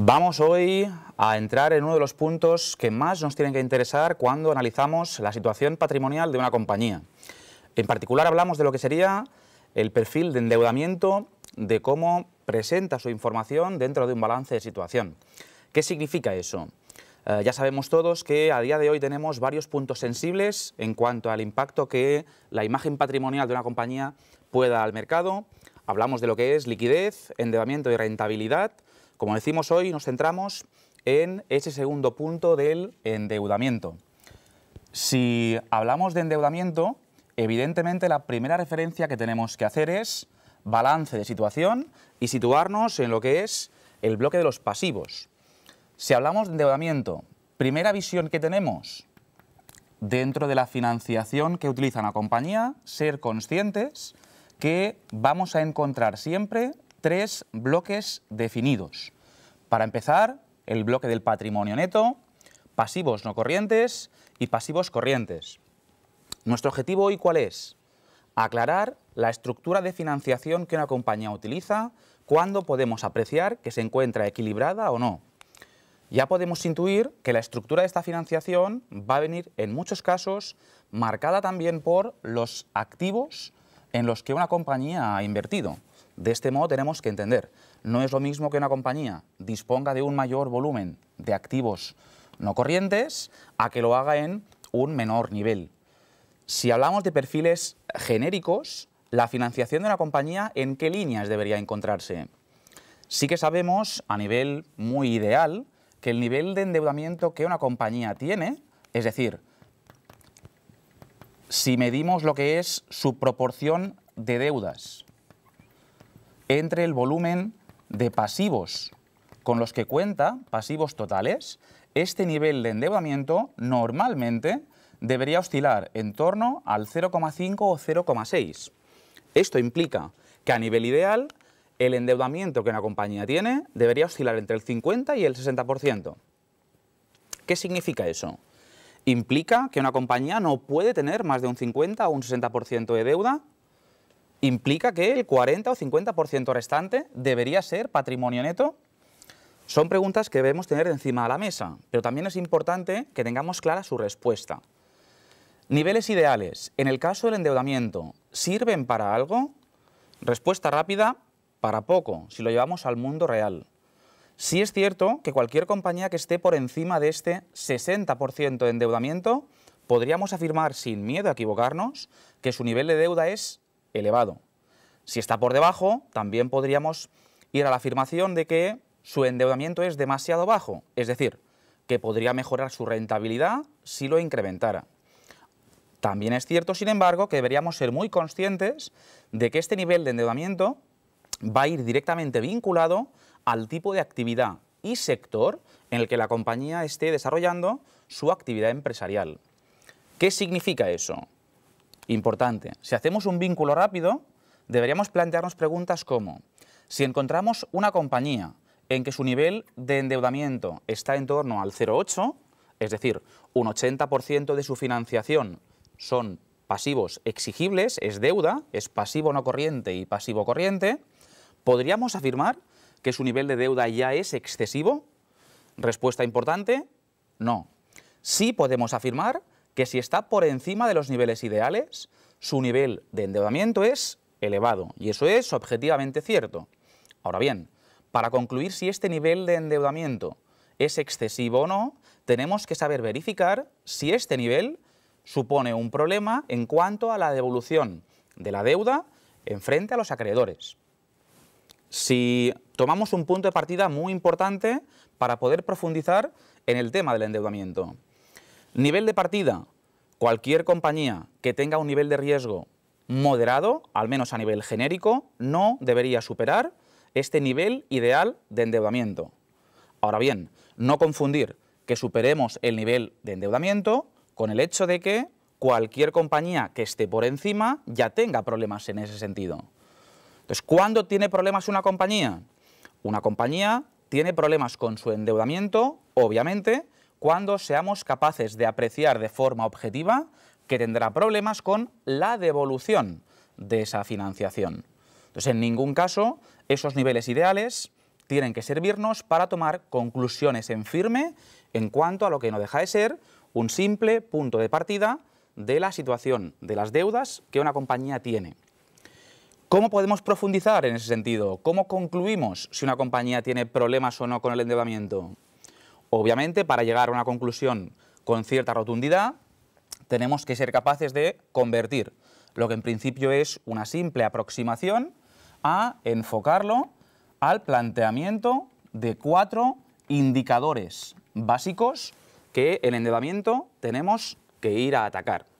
Vamos hoy a entrar en uno de los puntos que más nos tienen que interesar cuando analizamos la situación patrimonial de una compañía. En particular hablamos de lo que sería el perfil de endeudamiento, de cómo presenta su información dentro de un balance de situación. ¿Qué significa eso? Eh, ya sabemos todos que a día de hoy tenemos varios puntos sensibles en cuanto al impacto que la imagen patrimonial de una compañía pueda al mercado. Hablamos de lo que es liquidez, endeudamiento y rentabilidad como decimos hoy, nos centramos en ese segundo punto del endeudamiento. Si hablamos de endeudamiento, evidentemente la primera referencia que tenemos que hacer es balance de situación y situarnos en lo que es el bloque de los pasivos. Si hablamos de endeudamiento, primera visión que tenemos dentro de la financiación que utiliza una compañía, ser conscientes que vamos a encontrar siempre tres bloques definidos. Para empezar, el bloque del patrimonio neto, pasivos no corrientes y pasivos corrientes. ¿Nuestro objetivo hoy cuál es? Aclarar la estructura de financiación que una compañía utiliza, cuándo podemos apreciar que se encuentra equilibrada o no. Ya podemos intuir que la estructura de esta financiación va a venir en muchos casos marcada también por los activos en los que una compañía ha invertido. De este modo tenemos que entender, no es lo mismo que una compañía disponga de un mayor volumen de activos no corrientes a que lo haga en un menor nivel. Si hablamos de perfiles genéricos, la financiación de una compañía en qué líneas debería encontrarse. Sí que sabemos, a nivel muy ideal, que el nivel de endeudamiento que una compañía tiene, es decir, si medimos lo que es su proporción de deudas entre el volumen de pasivos con los que cuenta, pasivos totales, este nivel de endeudamiento normalmente debería oscilar en torno al 0,5 o 0,6. Esto implica que a nivel ideal el endeudamiento que una compañía tiene debería oscilar entre el 50 y el 60%. ¿Qué significa eso? Implica que una compañía no puede tener más de un 50 o un 60% de deuda implica que el 40 o 50% restante debería ser patrimonio neto. Son preguntas que debemos tener encima de la mesa, pero también es importante que tengamos clara su respuesta. Niveles ideales, en el caso del endeudamiento, ¿sirven para algo? Respuesta rápida, para poco, si lo llevamos al mundo real. Si es cierto que cualquier compañía que esté por encima de este 60% de endeudamiento, podríamos afirmar sin miedo a equivocarnos que su nivel de deuda es elevado. Si está por debajo, también podríamos ir a la afirmación de que su endeudamiento es demasiado bajo, es decir, que podría mejorar su rentabilidad si lo incrementara. También es cierto, sin embargo, que deberíamos ser muy conscientes de que este nivel de endeudamiento va a ir directamente vinculado al tipo de actividad y sector en el que la compañía esté desarrollando su actividad empresarial. ¿Qué significa eso? Importante, si hacemos un vínculo rápido, deberíamos plantearnos preguntas como, si encontramos una compañía en que su nivel de endeudamiento está en torno al 0,8, es decir, un 80% de su financiación son pasivos exigibles, es deuda, es pasivo no corriente y pasivo corriente, ¿podríamos afirmar que su nivel de deuda ya es excesivo? Respuesta importante, no. Sí podemos afirmar que si está por encima de los niveles ideales, su nivel de endeudamiento es elevado, y eso es objetivamente cierto. Ahora bien, para concluir si este nivel de endeudamiento es excesivo o no, tenemos que saber verificar si este nivel supone un problema en cuanto a la devolución de la deuda en frente a los acreedores. Si tomamos un punto de partida muy importante para poder profundizar en el tema del endeudamiento. Nivel de partida, cualquier compañía que tenga un nivel de riesgo moderado, al menos a nivel genérico, no debería superar este nivel ideal de endeudamiento. Ahora bien, no confundir que superemos el nivel de endeudamiento con el hecho de que cualquier compañía que esté por encima ya tenga problemas en ese sentido. Entonces, ¿cuándo tiene problemas una compañía? Una compañía tiene problemas con su endeudamiento, obviamente, cuando seamos capaces de apreciar de forma objetiva que tendrá problemas con la devolución de esa financiación. Entonces, en ningún caso, esos niveles ideales tienen que servirnos para tomar conclusiones en firme en cuanto a lo que no deja de ser un simple punto de partida de la situación de las deudas que una compañía tiene. ¿Cómo podemos profundizar en ese sentido? ¿Cómo concluimos si una compañía tiene problemas o no con el endeudamiento? Obviamente, para llegar a una conclusión con cierta rotundidad, tenemos que ser capaces de convertir lo que en principio es una simple aproximación a enfocarlo al planteamiento de cuatro indicadores básicos que en endeudamiento tenemos que ir a atacar.